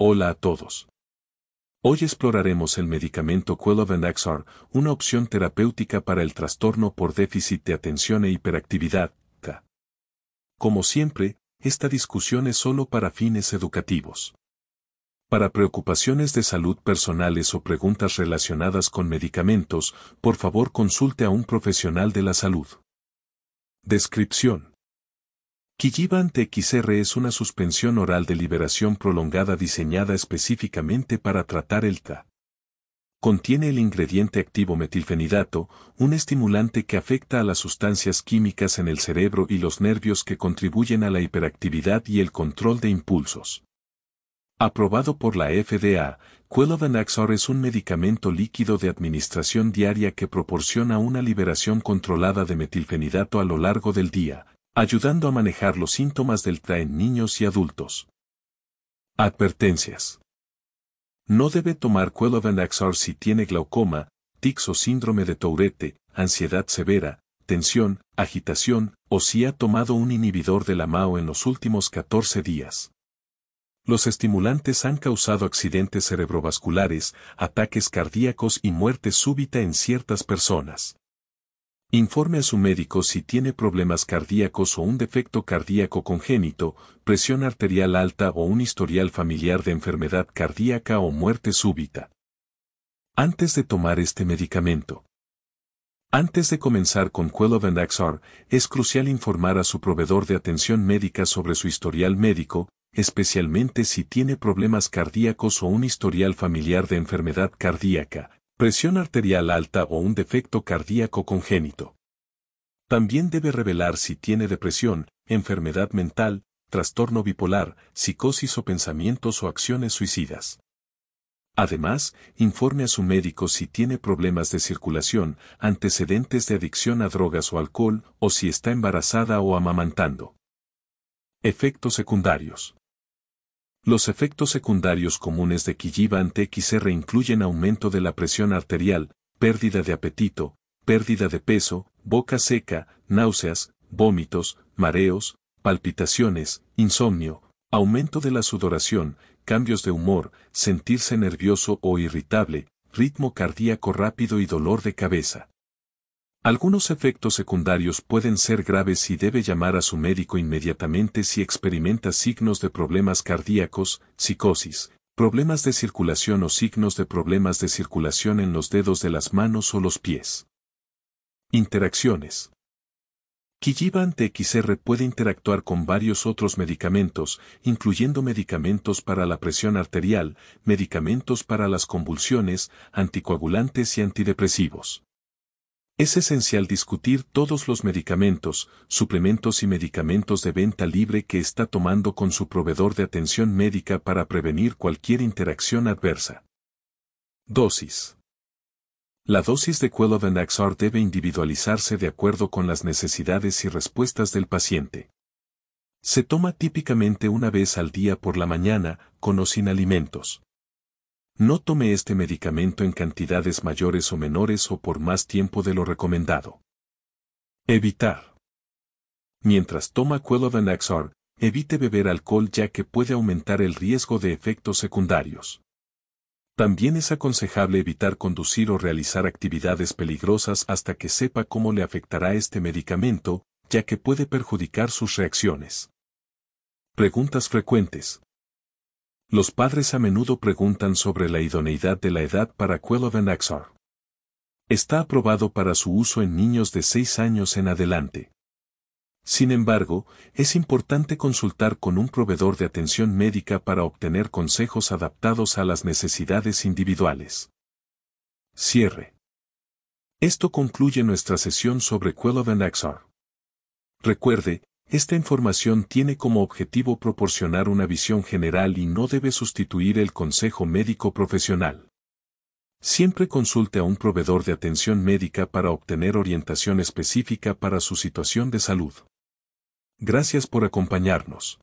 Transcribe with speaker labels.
Speaker 1: Hola a todos. Hoy exploraremos el medicamento Queloven una opción terapéutica para el trastorno por déficit de atención e hiperactividad, Como siempre, esta discusión es solo para fines educativos. Para preocupaciones de salud personales o preguntas relacionadas con medicamentos, por favor consulte a un profesional de la salud. Descripción. Kijiban TXR es una suspensión oral de liberación prolongada diseñada específicamente para tratar el TA. Contiene el ingrediente activo metilfenidato, un estimulante que afecta a las sustancias químicas en el cerebro y los nervios que contribuyen a la hiperactividad y el control de impulsos. Aprobado por la FDA, Quelovan es un medicamento líquido de administración diaria que proporciona una liberación controlada de metilfenidato a lo largo del día, ayudando a manejar los síntomas del TRA en niños y adultos. Advertencias. No debe tomar Cuelovan Axar si tiene glaucoma, tics o síndrome de Tourette, ansiedad severa, tensión, agitación, o si ha tomado un inhibidor de la MAO en los últimos 14 días. Los estimulantes han causado accidentes cerebrovasculares, ataques cardíacos y muerte súbita en ciertas personas. Informe a su médico si tiene problemas cardíacos o un defecto cardíaco congénito, presión arterial alta o un historial familiar de enfermedad cardíaca o muerte súbita. Antes de tomar este medicamento. Antes de comenzar con Quelovan XR, es crucial informar a su proveedor de atención médica sobre su historial médico, especialmente si tiene problemas cardíacos o un historial familiar de enfermedad cardíaca, presión arterial alta o un defecto cardíaco congénito. También debe revelar si tiene depresión, enfermedad mental, trastorno bipolar, psicosis o pensamientos o acciones suicidas. Además, informe a su médico si tiene problemas de circulación, antecedentes de adicción a drogas o alcohol, o si está embarazada o amamantando. Efectos secundarios. Los efectos secundarios comunes de Killiva ante XR incluyen aumento de la presión arterial, pérdida de apetito, pérdida de peso, boca seca, náuseas, vómitos, mareos, palpitaciones, insomnio, aumento de la sudoración, cambios de humor, sentirse nervioso o irritable, ritmo cardíaco rápido y dolor de cabeza. Algunos efectos secundarios pueden ser graves y debe llamar a su médico inmediatamente si experimenta signos de problemas cardíacos, psicosis, problemas de circulación o signos de problemas de circulación en los dedos de las manos o los pies. Interacciones. ante XR puede interactuar con varios otros medicamentos, incluyendo medicamentos para la presión arterial, medicamentos para las convulsiones, anticoagulantes y antidepresivos. Es esencial discutir todos los medicamentos, suplementos y medicamentos de venta libre que está tomando con su proveedor de atención médica para prevenir cualquier interacción adversa. Dosis. La dosis de Quelovan debe individualizarse de acuerdo con las necesidades y respuestas del paciente. Se toma típicamente una vez al día por la mañana, con o sin alimentos. No tome este medicamento en cantidades mayores o menores o por más tiempo de lo recomendado. Evitar. Mientras toma de Naxar, evite beber alcohol ya que puede aumentar el riesgo de efectos secundarios. También es aconsejable evitar conducir o realizar actividades peligrosas hasta que sepa cómo le afectará este medicamento, ya que puede perjudicar sus reacciones. Preguntas frecuentes. Los padres a menudo preguntan sobre la idoneidad de la edad para de Axar. Está aprobado para su uso en niños de 6 años en adelante. Sin embargo, es importante consultar con un proveedor de atención médica para obtener consejos adaptados a las necesidades individuales. Cierre. Esto concluye nuestra sesión sobre de Axar. Recuerde, esta información tiene como objetivo proporcionar una visión general y no debe sustituir el consejo médico profesional. Siempre consulte a un proveedor de atención médica para obtener orientación específica para su situación de salud. Gracias por acompañarnos.